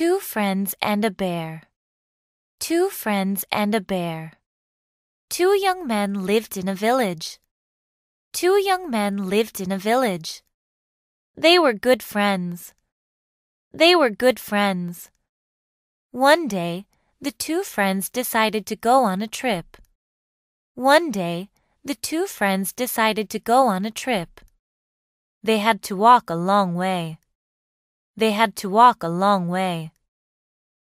Two friends and a bear. Two friends and a bear. Two young men lived in a village. Two young men lived in a village. They were good friends. They were good friends. One day, the two friends decided to go on a trip. One day, the two friends decided to go on a trip. They had to walk a long way. They had to walk a long way.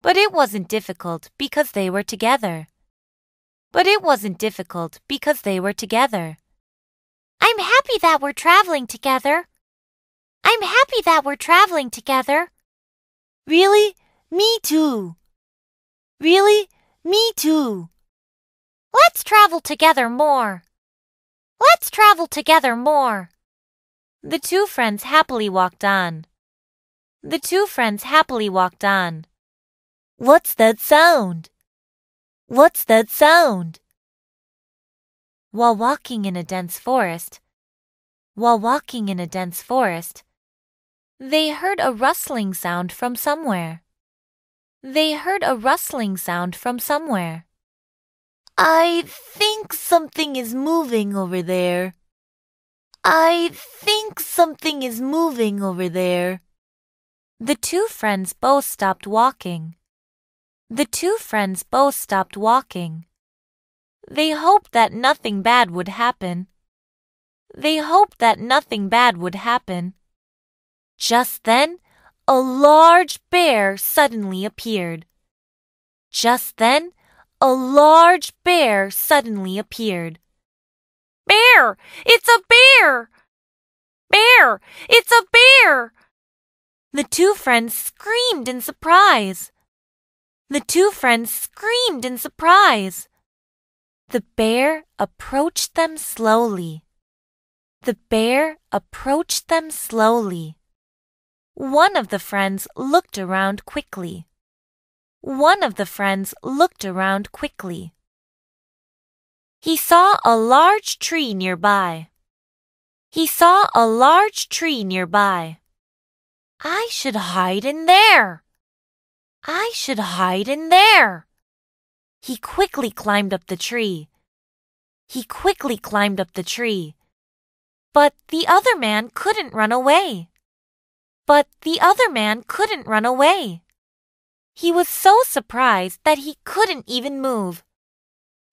But it wasn't difficult because they were together. But it wasn't difficult because they were together. I'm happy that we're traveling together. I'm happy that we're traveling together. Really? Me too. Really? Me too. Let's travel together more. Let's travel together more. The two friends happily walked on. The two friends happily walked on. What's that sound? What's that sound? While walking in a dense forest, while walking in a dense forest, they heard a rustling sound from somewhere. They heard a rustling sound from somewhere. I think something is moving over there. I think something is moving over there. The two friends both stopped walking. The two friends both stopped walking. They hoped that nothing bad would happen. They hoped that nothing bad would happen. Just then, a large bear suddenly appeared. Just then, a large bear suddenly appeared. Bear! It's a bear! Bear! It's a bear! The two friends screamed in surprise. The two friends screamed in surprise. The bear approached them slowly. The bear approached them slowly. One of the friends looked around quickly. One of the friends looked around quickly. He saw a large tree nearby. He saw a large tree nearby. I should hide in there, I should hide in there. He quickly climbed up the tree. He quickly climbed up the tree. But the other man couldn't run away. But the other man couldn't run away. He was so surprised that he couldn't even move.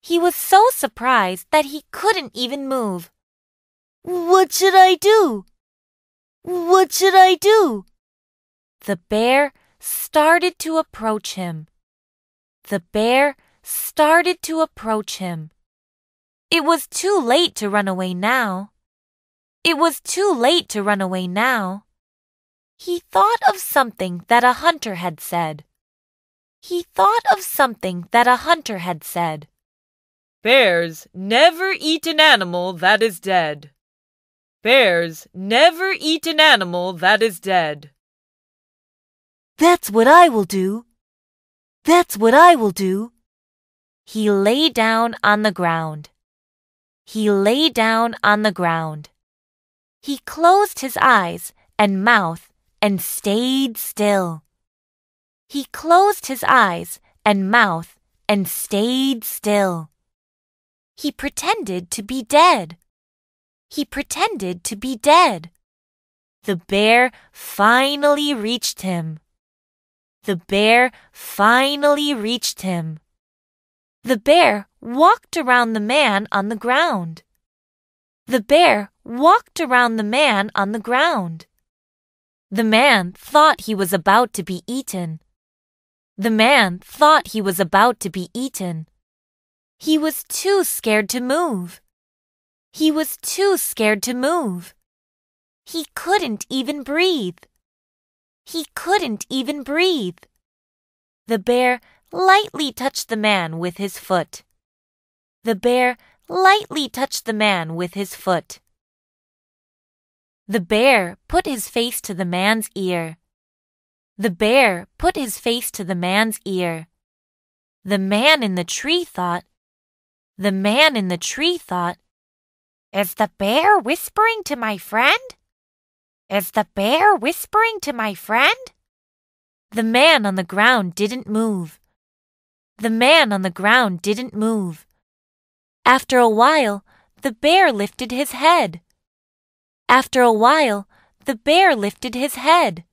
He was so surprised that he couldn't even move. What should I do? What should I do? The bear started to approach him. The bear started to approach him. It was too late to run away now. It was too late to run away now. He thought of something that a hunter had said. He thought of something that a hunter had said. Bears never eat an animal that is dead. Bears never eat an animal that is dead. That's what I will do. That's what I will do. He lay down on the ground. He lay down on the ground. He closed his eyes and mouth and stayed still. He closed his eyes and mouth and stayed still. He pretended to be dead. He pretended to be dead. The bear finally reached him the bear finally reached him. The bear walked around the man on the ground. The bear walked around the man on the ground. The man thought he was about to be eaten. The man thought he was about to be eaten. He was too scared to move. He was too scared to move. He couldn't even breathe. He couldn't even breathe. The bear lightly touched the man with his foot. The bear lightly touched the man with his foot. The bear put his face to the man's ear. The bear put his face to the man's ear. The man in the tree thought, the man in the tree thought, is the bear whispering to my friend? Is the bear whispering to my friend? The man on the ground didn't move. The man on the ground didn't move. After a while, the bear lifted his head. After a while, the bear lifted his head.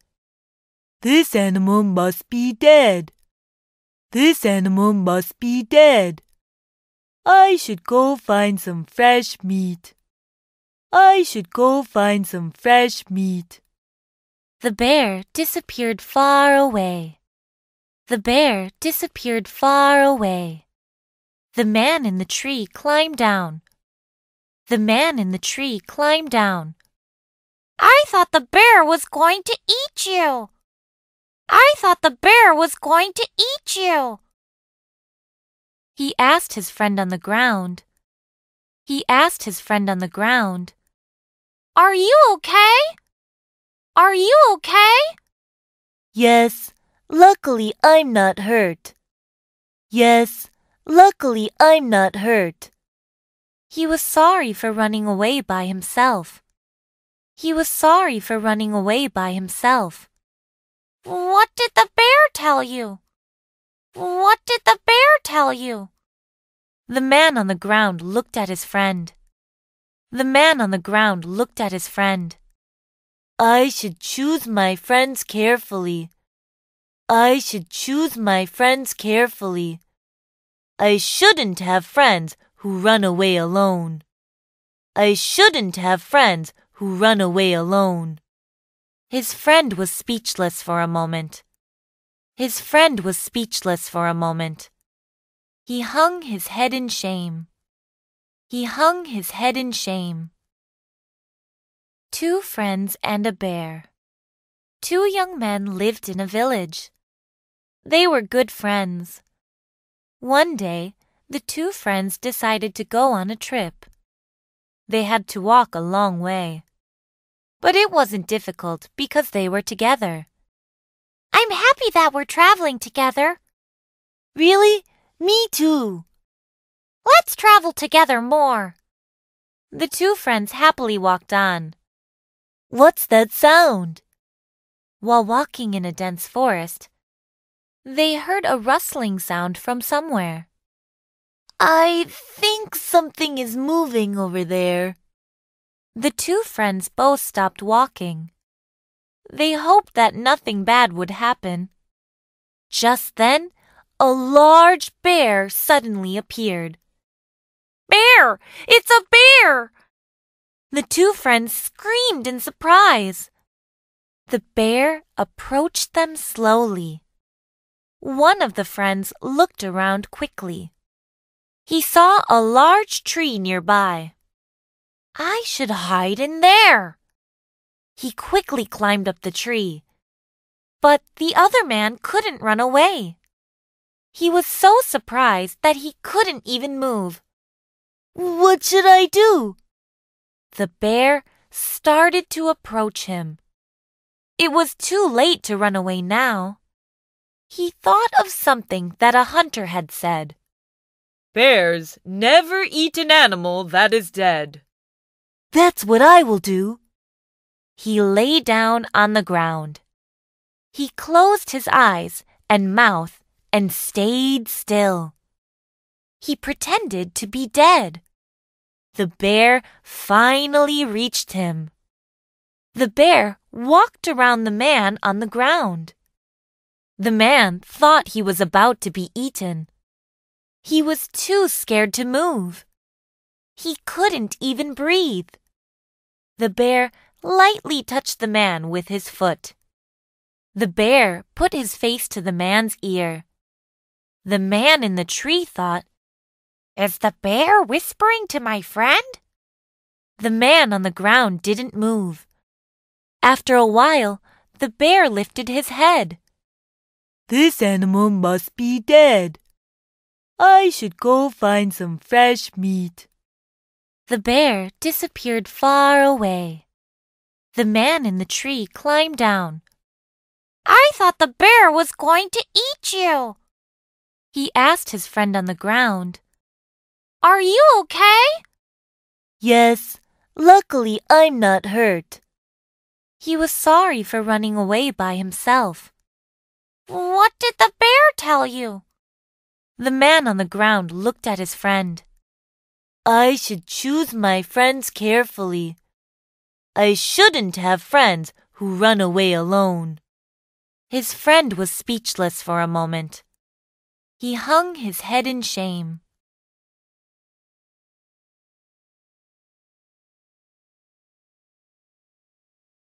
This animal must be dead. This animal must be dead. I should go find some fresh meat. I should go find some fresh meat. The bear disappeared far away. The bear disappeared far away. The man in the tree climbed down. The man in the tree climbed down. I thought the bear was going to eat you. I thought the bear was going to eat you. He asked his friend on the ground. He asked his friend on the ground. Are you okay? Are you okay? Yes, luckily I'm not hurt. Yes, luckily I'm not hurt. He was sorry for running away by himself. He was sorry for running away by himself. What did the bear tell you? What did the bear tell you? The man on the ground looked at his friend. The man on the ground looked at his friend. I should choose my friends carefully. I should choose my friends carefully. I shouldn't have friends who run away alone. I shouldn't have friends who run away alone. His friend was speechless for a moment. His friend was speechless for a moment. He hung his head in shame. He hung his head in shame. Two friends and a bear. Two young men lived in a village. They were good friends. One day, the two friends decided to go on a trip. They had to walk a long way. But it wasn't difficult because they were together. I'm happy that we're traveling together. Really? Me too. Let's travel together more. The two friends happily walked on. What's that sound? While walking in a dense forest, they heard a rustling sound from somewhere. I think something is moving over there. The two friends both stopped walking. They hoped that nothing bad would happen. Just then, a large bear suddenly appeared. Bear! It's a bear! The two friends screamed in surprise. The bear approached them slowly. One of the friends looked around quickly. He saw a large tree nearby. I should hide in there. He quickly climbed up the tree. But the other man couldn't run away. He was so surprised that he couldn't even move. What should I do? The bear started to approach him. It was too late to run away now. He thought of something that a hunter had said. Bears never eat an animal that is dead. That's what I will do. He lay down on the ground. He closed his eyes and mouth and stayed still. He pretended to be dead the bear finally reached him. The bear walked around the man on the ground. The man thought he was about to be eaten. He was too scared to move. He couldn't even breathe. The bear lightly touched the man with his foot. The bear put his face to the man's ear. The man in the tree thought is the bear whispering to my friend? The man on the ground didn't move. After a while, the bear lifted his head. This animal must be dead. I should go find some fresh meat. The bear disappeared far away. The man in the tree climbed down. I thought the bear was going to eat you. He asked his friend on the ground. Are you okay? Yes, luckily I'm not hurt. He was sorry for running away by himself. What did the bear tell you? The man on the ground looked at his friend. I should choose my friends carefully. I shouldn't have friends who run away alone. His friend was speechless for a moment. He hung his head in shame.